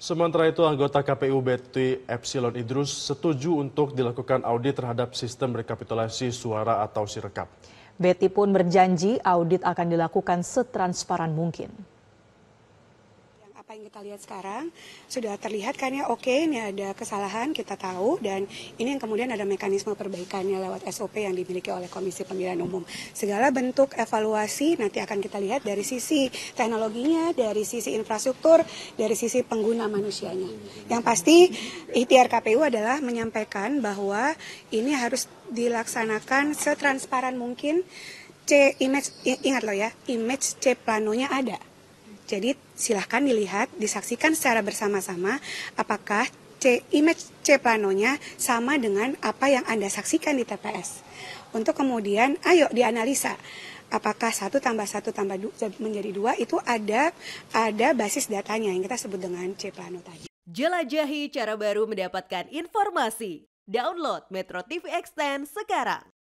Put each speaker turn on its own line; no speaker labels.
Sementara itu, anggota KPU Betty Epsilon Idrus setuju untuk dilakukan audit terhadap sistem rekapitulasi suara atau sirekap.
Betty pun berjanji audit akan dilakukan setransparan mungkin.
Apa yang kita lihat sekarang sudah terlihat kan ya oke okay, ini ada kesalahan kita tahu dan ini yang kemudian ada mekanisme perbaikannya lewat SOP yang dimiliki oleh Komisi Pemilihan Umum. Segala bentuk evaluasi nanti akan kita lihat dari sisi teknologinya, dari sisi infrastruktur, dari sisi pengguna manusianya. Yang pasti ikhtiar KPU adalah menyampaikan bahwa ini harus dilaksanakan setransparan mungkin C image ingat loh ya, image C planonya ada jadi silahkan dilihat, disaksikan secara bersama-sama apakah C, image C planonya sama dengan apa yang Anda saksikan di TPS. Untuk kemudian, ayo dianalisa apakah satu tambah satu tambah du, menjadi dua itu ada ada basis datanya yang kita sebut dengan C plano tadi.
Jelajahi cara baru mendapatkan informasi. Download Metro TV Extend sekarang.